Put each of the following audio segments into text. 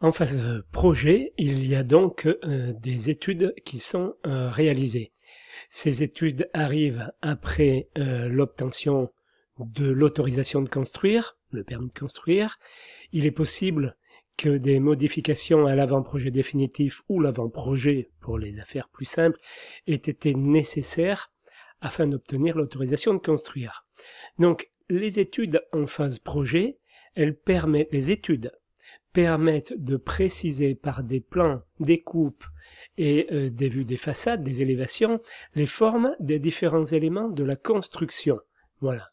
En phase euh, projet, il y a donc euh, des études qui sont euh, réalisées. Ces études arrivent après l'obtention de l'autorisation de construire, le permis de construire. Il est possible que des modifications à l'avant-projet définitif ou l'avant-projet, pour les affaires plus simples, aient été nécessaires afin d'obtenir l'autorisation de construire. Donc, les études en phase projet, elles permettent, les études permettent de préciser par des plans, des coupes et euh, des vues des façades, des élévations, les formes des différents éléments de la construction. Voilà.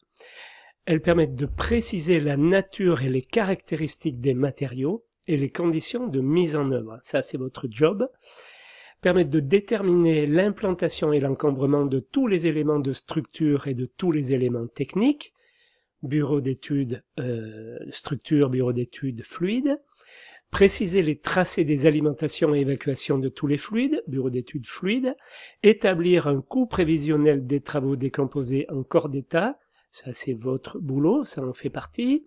Elles permettent de préciser la nature et les caractéristiques des matériaux et les conditions de mise en œuvre. Ça, c'est votre job. Permettent de déterminer l'implantation et l'encombrement de tous les éléments de structure et de tous les éléments techniques bureau d'études euh, structure, bureau d'études fluide, préciser les tracés des alimentations et évacuations de tous les fluides, bureau d'études fluide, établir un coût prévisionnel des travaux décomposés en corps d'état, ça c'est votre boulot, ça en fait partie,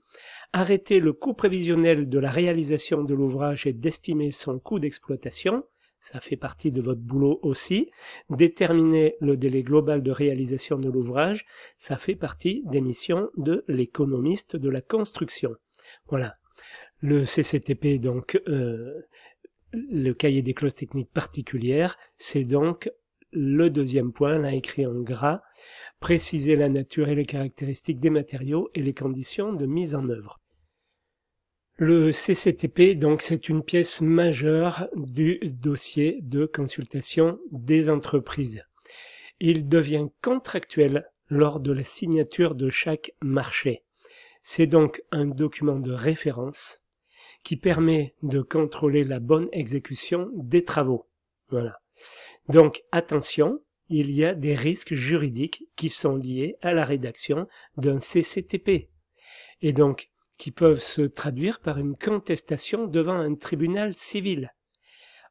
arrêter le coût prévisionnel de la réalisation de l'ouvrage et d'estimer son coût d'exploitation, ça fait partie de votre boulot aussi. Déterminer le délai global de réalisation de l'ouvrage, ça fait partie des missions de l'économiste de la construction. Voilà. Le CCTP, donc, euh, le cahier des clauses techniques particulières, c'est donc le deuxième point, là écrit en gras, préciser la nature et les caractéristiques des matériaux et les conditions de mise en œuvre. Le CCTP, donc, c'est une pièce majeure du dossier de consultation des entreprises. Il devient contractuel lors de la signature de chaque marché. C'est donc un document de référence qui permet de contrôler la bonne exécution des travaux. Voilà. Donc, attention, il y a des risques juridiques qui sont liés à la rédaction d'un CCTP. Et donc, qui peuvent se traduire par une contestation devant un tribunal civil,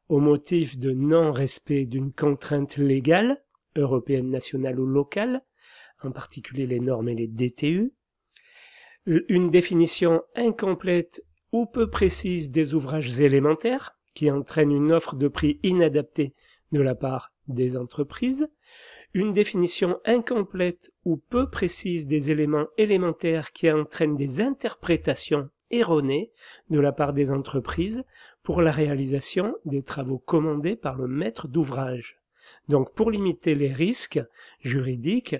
au motif de non-respect d'une contrainte légale, européenne, nationale ou locale, en particulier les normes et les DTU, une définition incomplète ou peu précise des ouvrages élémentaires, qui entraînent une offre de prix inadaptée de la part des entreprises, une définition incomplète ou peu précise des éléments élémentaires qui entraînent des interprétations erronées de la part des entreprises pour la réalisation des travaux commandés par le maître d'ouvrage. Donc pour limiter les risques juridiques,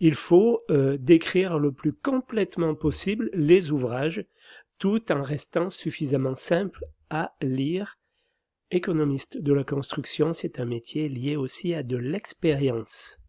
il faut euh, décrire le plus complètement possible les ouvrages tout en restant suffisamment simple à lire Économiste de la construction, c'est un métier lié aussi à de l'expérience.